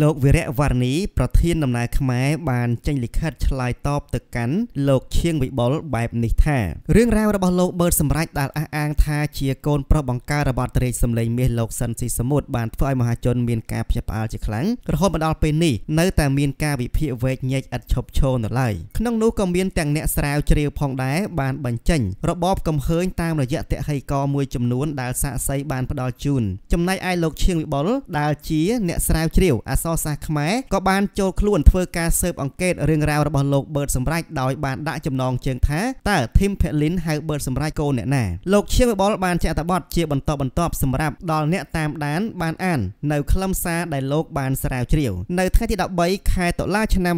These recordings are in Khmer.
លោកវីរៈវរនីប្រធានដំណើរខ្មែរបានចេញ លិខិតឆ្លើយតបទៅកាន់លោកឈៀងវិបុលបែបនេះថារឿងរ៉ាវរបស់លោកបឺតសម្រេចដែលអះអាងថាជាកូនប្រុសបង្ការរបស់ត្រេកសម្លេងមាសលោកសិនស៊ីសមុទ្របានធ្វើឲ្យមហាជនមានការភ្ញាក់ផ្អើលជាខ្លាំងរហូតមកដល់ពេលនេះនៅតែមានការវិភាគវែកញែកឥតឈប់ឈរនៅឡើយក្នុងនោះក៏មានទាំងអ្នកស្រាវជ្រាវផងដែរបានបញ្ចេញរបបកំហើញតាមរយៈតិហិកមួយចំនួនដែលសាកសីបានផ្ដល់ជូនចំណែកឯលោកឈៀងវិបុលដែលជា អ្នកស្រាវជ្រាវអាអក្សរសាស្ត្រខ្មែរក៏បានចូលខ្លួនធ្វើការស៊ើបអង្កេតរឿងរ៉ាវរបស់លោកបឺតសម្រេចដោយបានដាក់ចំណងជើងថាតើ Tim Pelin ហៅបឺតសម្រេចកូនអ្នកណាលោកឈៀវបលបានចាក់តបតជាបន្តបន្ទាប់សម្រាប់ដល់អ្នកតាមដានបានអាននៅខ្លឹមសារដែលលោកបានស្រាវជ្រាវនៅថ្ងៃទី13ខែតុលាឆ្នាំ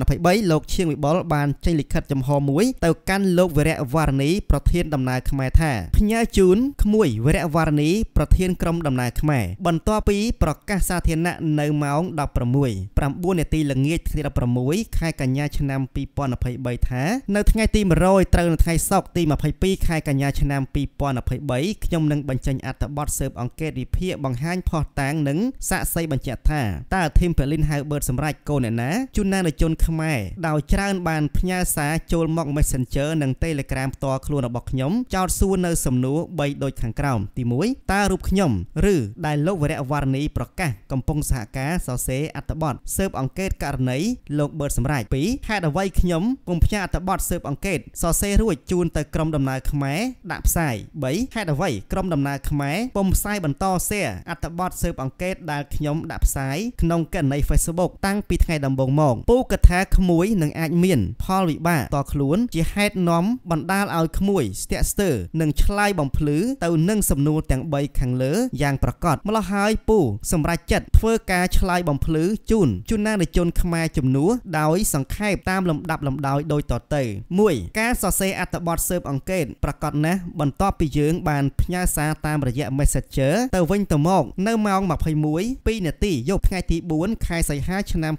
2023លោកឈៀងវិបុលបានចេញលិខិតចំហមួយ ទៅកាន់លោកវរៈវរនីប្រធានដំណើរខ្មែរថាផ្ញើជូនក្មួយវរៈវរនីប្រធានក្រុមដំណើរខ្មែរបន្ទាប់ពីប្រកាសសាធារណៈនៅម៉ោងង16 9នាទីល្ងាចថ្ងៃ16ខែកញ្ញាឆ្នាំ2023ថា នៅថ្ងៃទី100ត្រូវនៅថ្ងៃសុក្រទី22ខែកញ្ញាឆ្នាំ2023ខ្ញុំនឹងបញ្ចេញអត្ថបទស៊ើបអង្កេតវិភាគបង្ហាញផុសតាងនិងសាកសីបញ្ជាក់ថាតើធីមប៉េលីនហៅបឺតសម្រាប់កូនអ្នកណាជួនណានជនខ្មែរដោយច្រើនបានផ្ញើសារចូលមក Messenger និង Telegram ផ្ទាល់ខ្លួនរបស់ខ្ញុំ ចោទសួរនៅសំណួរ3ដូចខាងក្រោមទី1តើរូបខ្ញុំឬដែលលោកវរៈវរនីប្រកាសកំពុងសហការសសរសេរអត្ថបទស៊ើបអង្កេតករណីលោកបឺតសម្រេច2ហេតុអ្វីខ្ញុំពុំផ្ញើអត្ថបទស៊ើបអង្កេតសរសេររួចជូនទៅក្រុមដំណើរខ្មែរដាក់ផ្សាយ3ហេតុអ្វីក្រុមដំណើរខ្មែរពុំផ្សាយបន្តសែអត្ថបទស៊ើបអង្កេតដែលខ្ញុំដាក់ផ្សាយក្នុងករណី Facebook តាំងពីថ្ងៃដំបូងមកពូកថាក្មួយនឹងអាចមានផលវិបាកតខ្លួនជាហេតុនាំបណ្ដាលឲ្យក្មួយស្ទាក់ស្ទើរនិងឆ្លើយបំភ្លឺទៅនឹងសំណួរទាំង3ខាងលើយ៉ាងប្រកបម្លោះហើយពូសម្រាប់ចិត្តធ្វើការឆ្លើយបំភ្លឺជូនជូនណានិជនខ្មែរជំនួសដោយសង្ខេបតាមលំដាប់លំដោយដូចតទៅ1ការសរសេរអត្ថបទស៊ើបអង្កេតប្រកាសណាស់បន្ទាប់ពីយើងបានផ្ញើសារតាមរយៈ Messenger ទៅវិញទៅមក នៅម៉ោង21 2នាទីយប់ថ្ងៃទី4ខែសីហាឆ្នាំ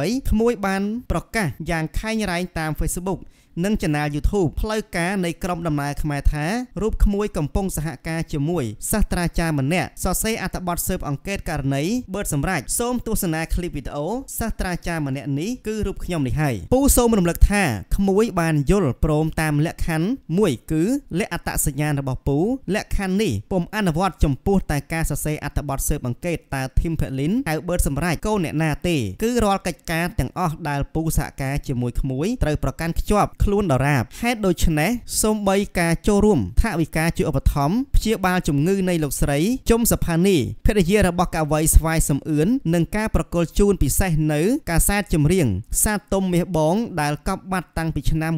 2023ក្មួយបាន ប្រកាសយ៉ាងខែងរែងតាម Facebook និងឆានែល YouTube ផ្លូវការនៃក្រុមដំណើរខ្មែរថារូបក្មួយកំពុងសហការជាមួយសាស្ត្រាចារ្យម្នាក់សរសេរអត្ថបទស៊ើបអង្កេតករណីបឺតសម្រាប់សូមទស្សនាឃ្លីបវីដេអូសាស្ត្រាចារ្យម្នាក់នេះគឺរូបខ្ញុំនេះហើយពូសូមរំលឹកថាក្មួយបានយល់ព្រមតាមលក្ខខណ្ឌមួយគឺលក្ខអត្តសញ្ញាណរបស់ពូលក្ខខណ្ឌនេះពុំអនុវត្តចំពោះតែការសរសេរអត្ថបទស៊ើបអង្កេតតើ Tim Pelin ហៅ Bird សម្រាប់កូនអ្នកណាទេគឺរាល់កិច្ចការទាំងអស់ដែលពូសហការជាមួយក្មួយត្រូវប្រកាន់ខ្ជាប់ខ្លួនដរាបហេតុដូច្នេះសូមបីការចូលរួមថវិកាជាឧបត្ថម្ភព្យាបាលជំងឺនៃលោកស្រីជុំសផានីភរិយារបស់កវីស្វាយសំអឿននិងការប្រកល់ជូនពិសេសនៅកាសែតចម្រៀងសាទទុំមាសបងដែលកប់បាត់តាំងពីឆ្នាំ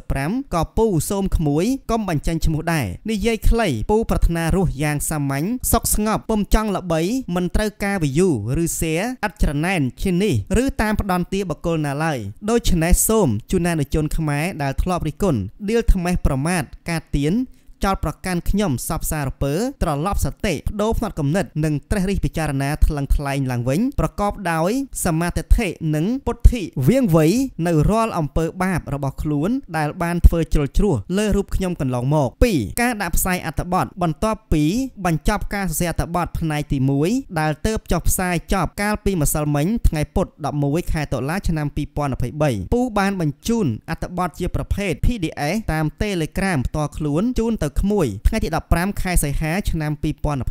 1975ក៏ពូសូមក្មួយកុំបញ្ចេញឈ្មោះដែរនិយាយខ្លីពូប្រាថ្នារស់យ៉ាងសាមញ្ញសុខស្ងប់ពុំចង់ល្បីមិនត្រូវការ view ឬ share អត់ច្រណែនជានេះឬតាមផ្ដន់ទាបកុលណាឡើយដូច្នេះសូមជូនអ្នកជនខ្មែរដែលធ្លាប់រិះគន់ដៀលថ្មេះប្រមាថការទៀនចោតប្រកាន់ខ្ញុំសពសារពើត្រឡប់សតិបដូរផ្នត់គំនិត និងត្រេះរិះពិចារណាថ្លឹងថ្លែង ឡើងវិញប្រកបដោយ សមាទិដ្ឋិនិងពុទ្ធិវៀងវៃនៅរាល់អំពើ បាបរបស់ខ្លួន ដែល បានធ្វើជ្រុលជ្រោះលើរូបខ្ញុំកន្លងមក2ការដាក់ផ្សាយអត្ថបទបន្ទាប់ពីបញ្ចប់ការសរសេរអត្ថបទផ្នែកទី1ដែលទៅចុះផ្សាយចប់កាលពីម្សិលមិញថ្ងៃពុធ11ខែតុលាឆ្នាំ2023ពូបានបញ្ជូនអត្ថបទជាប្រភេទ PDF តាម Telegram ផ្ទាល់ខ្លួនជូនទៅក្មួយថ្ងៃទី15ខែសីហាឆ្នាំ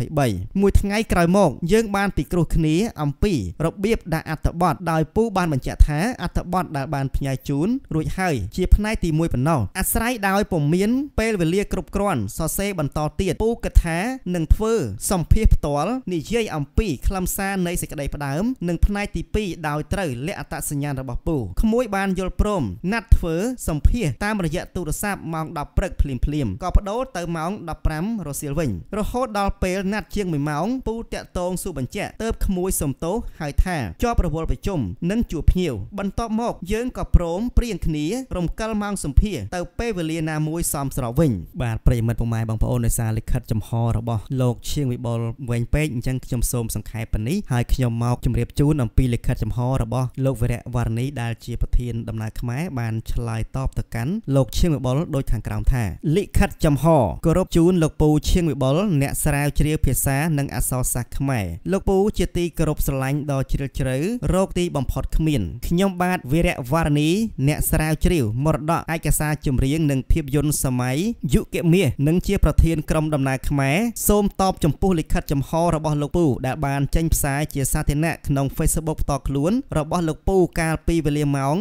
2023មួយថ្ងៃក្រោយមកយើង បានពិគ្រោះគ្នាអំពីរបៀបដាក់អត្ថបទដោយពូបានបញ្ជាក់ថាអត្ថបទដែលបានផ្ញើជូនរួចហើយជាផ្នែកទី1ប៉ុណ្ណោះអាស្រ័យដោយពុំមាន ពេលវេលាគ្រប់គ្រាន់សរសេរបន្តទៀតពូគិតថានឹងធ្វើសម្ភាសផ្ទាល់និយាយអំពីខ្លឹមសារនៃសេចក្តីផ្ដើមនិងផ្នែកទី2ដោយត្រូវលក្ខអត្តសញ្ញាណរបស់ពូក្មួយ បានយល់ព្រមណាត់ធ្វើសម្ភាសតាមរយៈទូរស័ព្ទម៉ោង10ព្រឹកភ្លាមៗក៏បដូរទៅម៉ោង15រសៀលវិញ រហូតដល់ពេល ណាត់ជាង1ម៉ោង ពូតាក់តងសួរបញ្ជាក់ទៅក្មួយសំទោសហើយថាជាប់រវល់ប្រជុំនិងជួបភ្ញៀវបន្ទាប់មក យើងក៏ព្រម ព្រៀងគ្នារំកិលម៉ោងសម្ភារទៅពេលវេលាណាមួយសមស្របវិញបាទប្រិយមិត្តពុកម៉ែបងប្អូនដោយសារលិខិតចំហរបស់លោកឈៀងវិបុលវែងពេកអញ្ចឹងខ្ញុំសូមសង្ខេបប៉ុណ្នេះហើយខ្ញុំមកជម្រាបជូនអំពីលិខិតចំហរបស់លោកវរៈវរនីដែលជាប្រធានដំណើរខ្មែរបានឆ្លើយតបទៅកាន់លោកឈៀងវិបុលដូចខាងក្រោមថាលិខិតចំហគោរពជូនលោកពូឈៀងវិបុលអ្នកស្រាវជ្រាវភាសា និងអក្សរសាស្ត្រខ្មែរលោកពូជាទីគោរពស្រឡាញ់ដ៏ជ្រាលជ្រៅរោគទីបំផុតគ្មានខ្ញុំបាទវីរៈវរនីអ្នកស្រាវជ្រាវមរតកឯកសារចម្រៀងនិងភាពយន្តសម័យយុគមាសនិងជាប្រធានក្រុមដំណើរខ្មែរសូមតបចំពោះលិខិតចំហរបស់លោកពូដែលបានចេញផ្សាយជាសាធារណៈក្នុង Facebook ផ្ទាល់ខ្លួនរបស់លោកពូកាលពីវេលាម៉ោង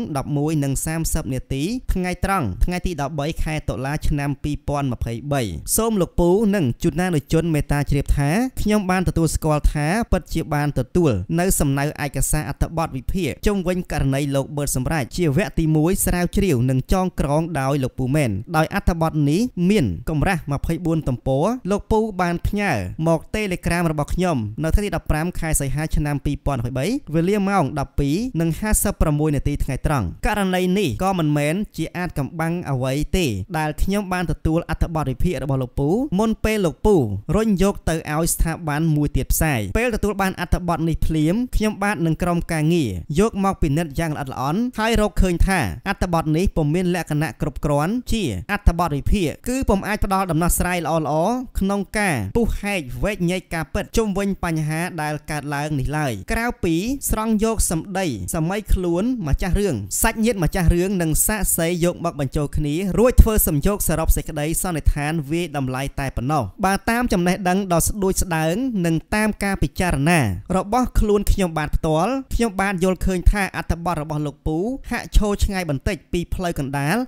11:30នាទីថ្ងៃត្រង់ថ្ងៃទី13ខែតុលាឆ្នាំ2023 3សូមលោកពូនិងជួនណានុជនមេត្តាជ្រាបថាខ្ញុំបានទទួលស្គាល់ថាពិតជាបានទទួល នៅសំណៅឯកសារអត្ថបទវិភាគជុំវិញករណីលោកបឺតសម្រាប់ជាវគ្គទី1ស្រាវជ្រាវនិងចងក្រងដោយលោកពូមែនដោយអត្ថបទនេះមានកម្រាស់24ទំព័រលោកពូ បានផ្ញើមក Telegram របស់ខ្ញុំនៅថ្ងៃទី15ខែសីហាឆ្នាំ2023វេលាម៉ោង12:56នាទីថ្ងៃត្រង់ករណីនេះក៏មិនមែនជាអាចកំបាំងអ្វីទេដែលខ្ញុំបានទទួលអត្ថបទភាគរបស់លោកពូមុនពេលលោកពូរុញយកទៅឲ្យស្ថាប័នមួយទៀតផ្សាយពេលទទួលបានអត្ថបទនេះភ្លាមខ្ញុំបាទនឹងក្រុមការងារយកមកពិនិត្យយ៉ាងល្អិតល្អន់ហើយរកឃើញថាអត្ថបទនេះពុំមានលក្ខណៈគ្រប់គ្រាន់ជាអត្ថបទវិភាគគឺពុំអាចផ្ដល់ដំណោះស្រាយល្អល្អក្នុងការពុះហែកវែកញែកការពិតជុំវិញបញ្ហាដែលកើតឡើងនេះឡើយក្រៅពីស្រង់យកសម្ដីសម័យខ្លួនម្ចាស់រឿងសាច់ញាតិម្ចាស់រឿងនិងសាកសីយកមកបញ្ចូលគ្នារួចធ្វើសំយោគសរុបសេចក្តីសន្និដ្ឋានបានវាយតម្លៃតែប៉ុណ្ណោះបើតាមចំណេះដឹងដ៏ស្ដួយស្ដើងនិងតាមការពិចារណារបស់ខ្លួនខ្ញុំបាទផ្ទាល់ខ្ញុំបាទយល់ឃើញថាអត្ថបទរបស់លោកពូ ហាក់ឈរឆ្ងាយបន្តិចពីផ្លូវកណ្ដាល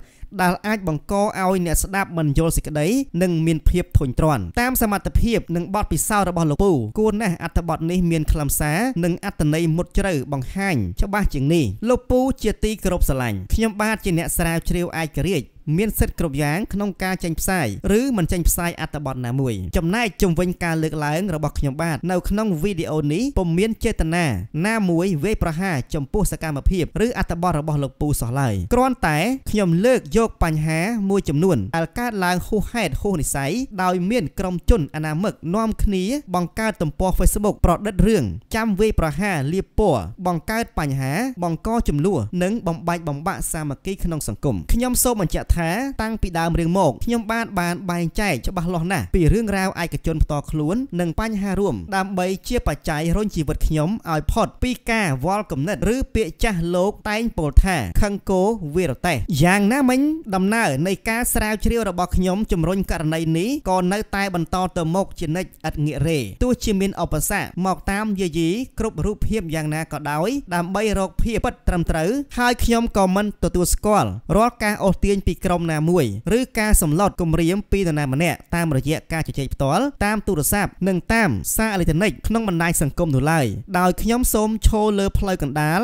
ដែលអាចបង្កឲ្យ អ្នកស្ដាប់មិនយល់សេចក្តីនិងមានភាពធុញទ្រាន់តាមសមត្ថភាពនិងបទពិសោធន៍របស់លោកពូ គួរណាស់អត្ថបទនេះមានខ្លឹមសារនិងអត្ថន័យមុតជ្រៅបង្ហាញច្បាស់ជាងនេះលោកពូជាទីគោរពស្រឡាញ់ខ្ញុំបាទជាអ្នកស្រាវជ្រាវឯករាជ្យមានសិទ្ធិគ្រប់យ៉ាងក្នុងការចេញផ្សាយឬមិនចេញផ្សាយអត្ថបទណាមួយចំណែកជំវិញការលើកឡើងរបស់ខ្ញុំបាទនៅក្នុងវីដេអូនេះពុំមានចេតនាណាមួយវាយប្រហារចំពោះសកម្មភាព ឬអត្ថបទរបស់លោកពូសោះឡើយគ្រាន់តែខ្ញុំលើកយកបញ្ហាមួយចំនួនដែលកើតឡើងហួសហេតុហួសនិស្ស័យដោយ មានក្រុមជនអនាមិកនាំគ្នាបង្កើតទំព័រ Facebook ប្រឌិតរឿងចាំវាយប្រហារលៀបពណ៌បង្កើតបញ្ហាបង្កចំនួននិងបំបាច់បំបាក់សាមគ្គីក្នុងសង្គមខ្ញុំសូមបញ្ជាក់ថាថាតាំងពីដើមរឿងមកខ្ញុំបានបានបែងចែកច្បាស់លាស់ណាស់ពីរឿងរ៉ាវឯកជនផ្ទាល់ខ្លួននិងបញ្ហារួមដើម្បីជាបច្ច័យរុញជីវិតខ្ញុំឲ្យផុតពីការវល់គំនិតឬពាក្យចាស់លោកតែងពោលថាខឹងគោវារតេះយ៉ាងណាមិញ ដំណើរនៃការស្រាវជ្រាវរបស់ខ្ញុំជំរុញករណីនេះក៏នៅតែបន្តទៅមុខជានិច្ចឥតងាករេទោះជាមានឧបសគ្គមកតាមយាយីគ្រប់រូបភាពយ៉ាងណាក៏ដោយ ដើម្បីរកភាពពិតត្រឹមត្រូវហើយខ្ញុំក៏មិនទទួលស្គាល់រាល់ការអូសទាញពីក្រុមណាមួយឬការសម្លុតគម្រាមពីនរណាម្នាក់តាមរយៈការជជែកផ្ទាល់តាមទូរស័ព្ទនិងតាមសារអេឡិចត្រូនិកក្នុងបណ្ដាញសង្គមនោះឡើយដោយខ្ញុំសូមឈរលើផ្លូវកណ្ដាល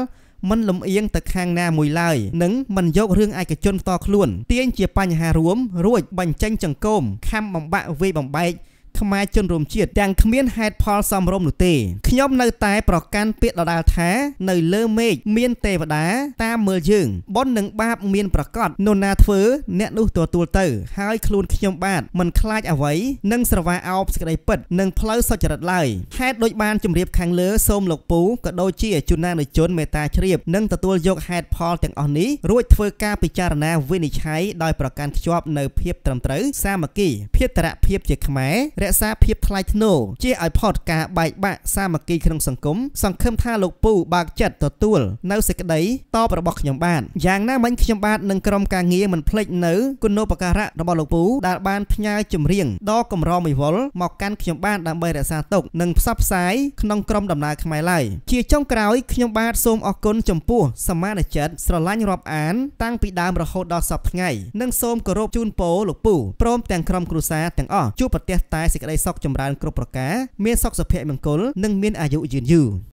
មិនលំអៀងទៅខាងណាមួយឡើយនិងមិនយករឿងឯកជនផ្ទាល់ខ្លួន ទាញជាបញ្ហារួមរួចបញ្ចេញចង្គមខំបំបាក់វាយបំបែកខ្មែរជនរួមជាតិទាំងគ្មានហេតុផលសមរម្យនោះទេខ្ញុំនៅតែប្រកាន់ពាក្យដដាលថា នៅលើមេឃមានទេវតាតាមមើលយើងបុណ្យនិងបាបមានប្រកបនរណាធ្វើអ្នកនោះទទួលទៅ ហើយខ្លួនខ្ញុំបាទមិនខ្លាចអ្វីនិងស្រវាអោបសេចក្តីពិតនិងផ្លូវសុចរិតឡើយហេតុដូចបានជម្រាបខាងលើសូមលោកពូក៏ដូចជាជំនានុជនមេត្តាជ្រាបនិងទទួលយកហេតុផលទាំងអស់នេះរួចធ្វើការពិចារណាវិនិច្ឆ័យដោយប្រកាន់ខ្ជាប់នៅភាពត្រឹមត្រូវសាមគ្គីភាពតរៈភាពជាខ្មែររក្សាភាពថ្លៃថ្នូរជៀសឲ្យផុតការបែកបាក់សាមគ្គីក្នុងសង្គមសង្ឃឹមថាលោកពូបើកចិត្តទទួល នៅសេចក្តីតបរបស់ខ្ញុំបាទយ៉ាងណាមិញខ្ញុំបាទនឹងក្រុមការងារមិនភ្លេចនៅគុណូបការៈរបស់លោកពូដែលបានផ្ញើចម្រៀងដ៏កម្រមួយវល់មកកាន់ខ្ញុំបាទដើម្បីរក្សាទុកនិងផ្សព្វផ្សាយក្នុងក្រុមដំណើរខ្មែរឡើយជាចុងក្រោយខ្ញុំបាទសូមអរគុណចំពោះសមាជិកស្រឡាញ់រាប់អានតាំងពីដើមរហូតដល់សពថ្ងៃនិងសូមគោរពជូនពរលោកពូព្រមទាំងក្រុមគ្រួសារទាំងអស់ជួបប្រទះតែតែសេចក្តីសុខចម្រើនគ្រប់ប្រការមានសុខសុភមង្គលនិង មានអាយុយឺនយូរ